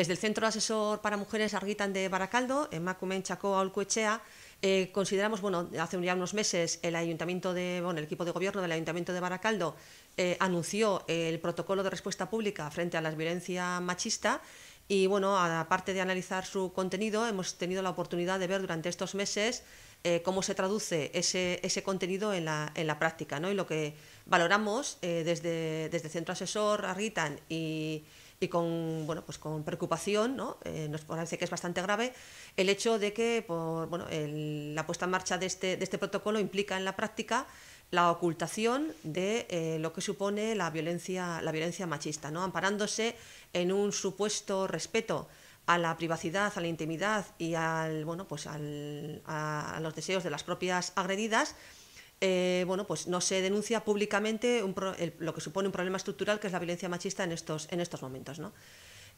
Desde el Centro Asesor para Mujeres Arguitan de Baracaldo, en Macumen, Chacó, Olcuechea, eh, consideramos, bueno, hace ya unos meses el ayuntamiento de, el equipo de gobierno del ayuntamiento de Baracaldo eh, anunció el protocolo de respuesta pública frente a la violencia machista y, bueno, aparte de analizar su contenido, hemos tenido la oportunidad de ver durante estos meses eh, cómo se traduce ese, ese contenido en la, en práctica, ¿no? Y lo que valoramos desde, desde Centro Asesor, Arritan y y con, bueno, pues con preocupación, ¿no? Eh, nos parece que es bastante grave el hecho de que por, bueno, la puesta en marcha de este, de este protocolo implica en la práctica la ocultación de eh, lo que supone la violencia, la violencia machista, ¿no? amparándose en un supuesto respeto a la privacidad, a la intimidad y al, bueno, pues a los deseos de las propias agredidas, eh, bueno, pues no se denuncia públicamente lo que supone un problema estructural que es la violencia machista en estos, en estos momentos. ¿no?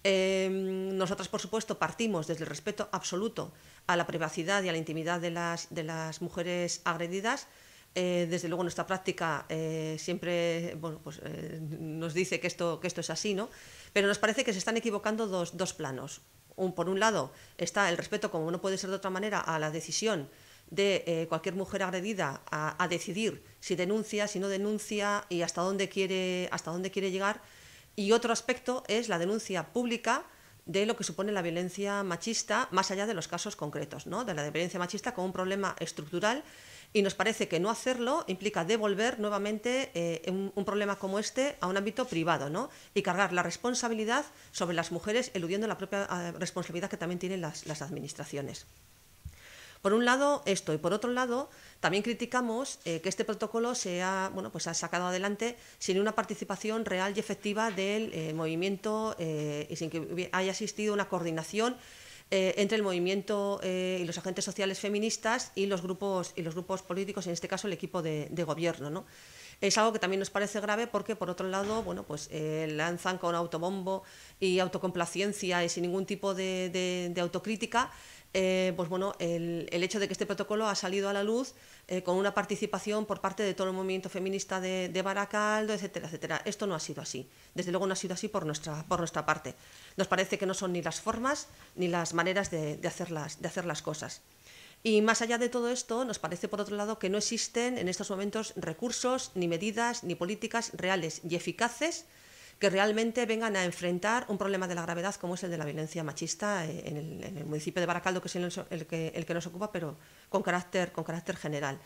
Em, nosotras, por supuesto, partimos desde el respeto absoluto a la privacidad y a la intimidad de las, mujeres agredidas. Eh, desde luego nuestra práctica eh, siempre pues, nos dice que esto, que esto es así, ¿no? pero nos parece que se están equivocando dos, planos. Un, por un lado está el respeto, como no puede ser de otra manera, a la decisión de eh, cualquier mujer agredida a, decidir si denuncia, si no denuncia y hasta dónde quiere, hasta dónde quiere llegar. Y otro aspecto es la denuncia pública de lo que supone la violencia machista, más allá de los casos concretos, ¿no? de la violencia machista como un problema estructural. Y nos parece que no hacerlo implica devolver nuevamente eh, un, problema como este a un ámbito privado ¿no? y cargar la responsabilidad sobre las mujeres, eludiendo la propia eh, responsabilidad que también tienen las administraciones. Por un lado, esto, y por otro lado, también criticamos eh, que este protocolo se ha, bueno, pues ha sacado adelante sin una participación real y efectiva del eh, movimiento eh, y sin que haya existido una coordinación entre el movimiento y los agentes sociales feministas y los grupos y los grupos políticos, en este caso el equipo de, gobierno. Es algo que también nos parece grave porque, por otro lado, bueno, pues lanzan con autobombo y autocomplacencia y sin ningún tipo de autocrítica eh, pues bueno, el, hecho de que este protocolo ha salido a la luz eh, con una participación por parte de todo el movimiento feminista de, Baracaldo, etcétera, etcétera. Esto no ha sido así. Desde luego no ha sido así por nuestra, parte. Nos parece que no son ni las formas ni las maneras de hacer las cosas. Y más allá de todo esto, nos parece, por otro lado, que no existen en estos momentos recursos, ni medidas, ni políticas reales y eficaces que realmente vengan a enfrentar un problema de la gravedad como es el de la violencia machista eh, en el, municipio de Baracaldo, que es el, que, nos ocupa, pero con carácter, con carácter general.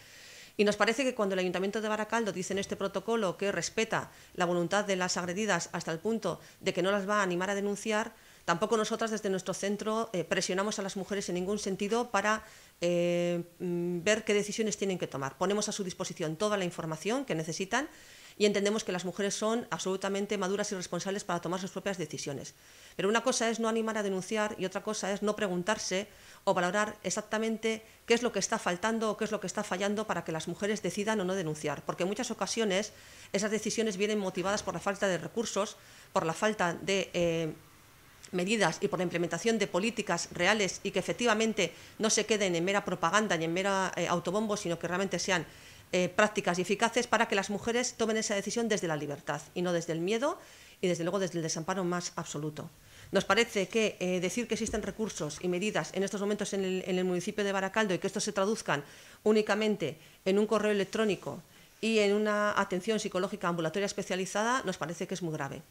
Y nos parece que cuando el Ayuntamiento de Baracaldo dice en este protocolo que respeta la voluntad de las agredidas hasta el punto de que no las va a animar a denunciar, tampoco nosotras desde nuestro centro eh, presionamos a las mujeres en ningún sentido para eh, mm, ver qué decisiones tienen que tomar. Ponemos a su disposición toda la información que necesitan y entendemos que las mujeres son absolutamente maduras y responsables para tomar sus propias decisiones. Pero una cosa es no animar a denunciar y otra cosa es no preguntarse o valorar exactamente qué es lo que está faltando o qué es lo que está fallando para que las mujeres decidan o no denunciar. Porque en muchas ocasiones esas decisiones vienen motivadas por la falta de recursos, por la falta de... Eh, medidas y por la implementación de políticas reales y que efectivamente no se queden en mera propaganda ni en mera eh, autobombo, sino que realmente sean eh, prácticas y eficaces para que las mujeres tomen esa decisión desde la libertad y no desde el miedo y desde luego desde el desamparo más absoluto. Nos parece que eh, decir que existen recursos y medidas en estos momentos en el, en el municipio de Baracaldo y que estos se traduzcan únicamente en un correo electrónico y en una atención psicológica ambulatoria especializada nos parece que es muy grave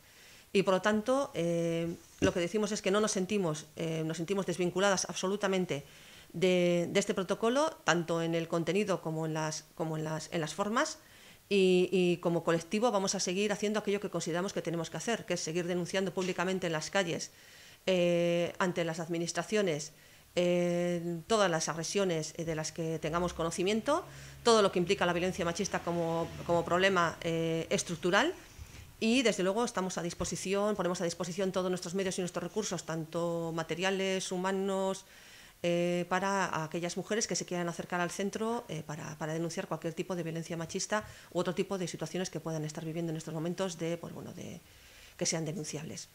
y por lo tanto eh, lo que decimos es que no nos sentimos, eh, nos sentimos desvinculadas absolutamente de, este protocolo, tanto en el contenido como en las, como las, en las formas. Y, como colectivo vamos a seguir haciendo aquello que consideramos que tenemos que hacer, que es seguir denunciando públicamente en las calles, eh, ante las administraciones, todas las agresiones de las que tengamos conocimiento, todo lo que implica la violencia machista como, problema estructural y desde luego estamos a disposición, ponemos a disposición todos nuestros medios y nuestros recursos, tanto materiales, humanos, eh, para aquellas mujeres que se quieran acercar al centro eh, para, para, denunciar cualquier tipo de violencia machista u otro tipo de situaciones que puedan estar viviendo en estos momentos de, pues, bueno, de, que sean denunciables.